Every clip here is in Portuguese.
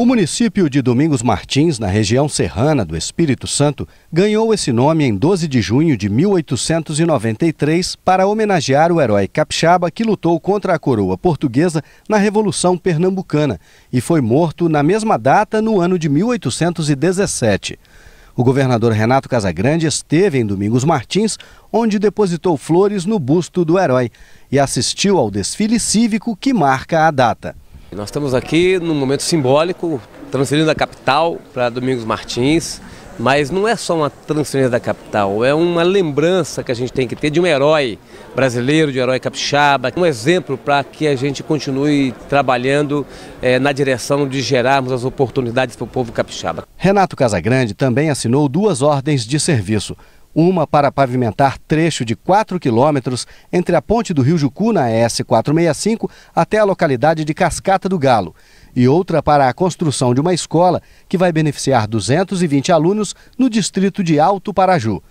O município de Domingos Martins, na região serrana do Espírito Santo, ganhou esse nome em 12 de junho de 1893 para homenagear o herói capixaba que lutou contra a coroa portuguesa na Revolução Pernambucana e foi morto na mesma data no ano de 1817. O governador Renato Casagrande esteve em Domingos Martins, onde depositou flores no busto do herói e assistiu ao desfile cívico que marca a data. Nós estamos aqui num momento simbólico, transferindo a capital para Domingos Martins, mas não é só uma transferência da capital, é uma lembrança que a gente tem que ter de um herói brasileiro, de um herói capixaba, um exemplo para que a gente continue trabalhando é, na direção de gerarmos as oportunidades para o povo capixaba. Renato Casagrande também assinou duas ordens de serviço uma para pavimentar trecho de 4 quilômetros entre a ponte do Rio Jucu, na S465, até a localidade de Cascata do Galo, e outra para a construção de uma escola que vai beneficiar 220 alunos no distrito de Alto Paraju.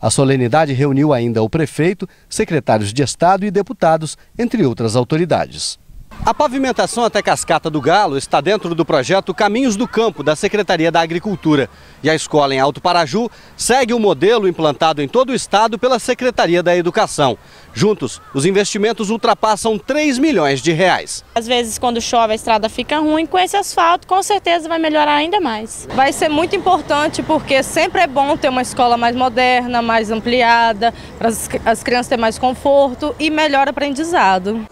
A solenidade reuniu ainda o prefeito, secretários de Estado e deputados, entre outras autoridades. A pavimentação até Cascata do Galo está dentro do projeto Caminhos do Campo, da Secretaria da Agricultura. E a escola em Alto Paraju segue o modelo implantado em todo o estado pela Secretaria da Educação. Juntos, os investimentos ultrapassam 3 milhões de reais. Às vezes, quando chove, a estrada fica ruim. Com esse asfalto, com certeza vai melhorar ainda mais. Vai ser muito importante porque sempre é bom ter uma escola mais moderna, mais ampliada, para as crianças terem mais conforto e melhor aprendizado.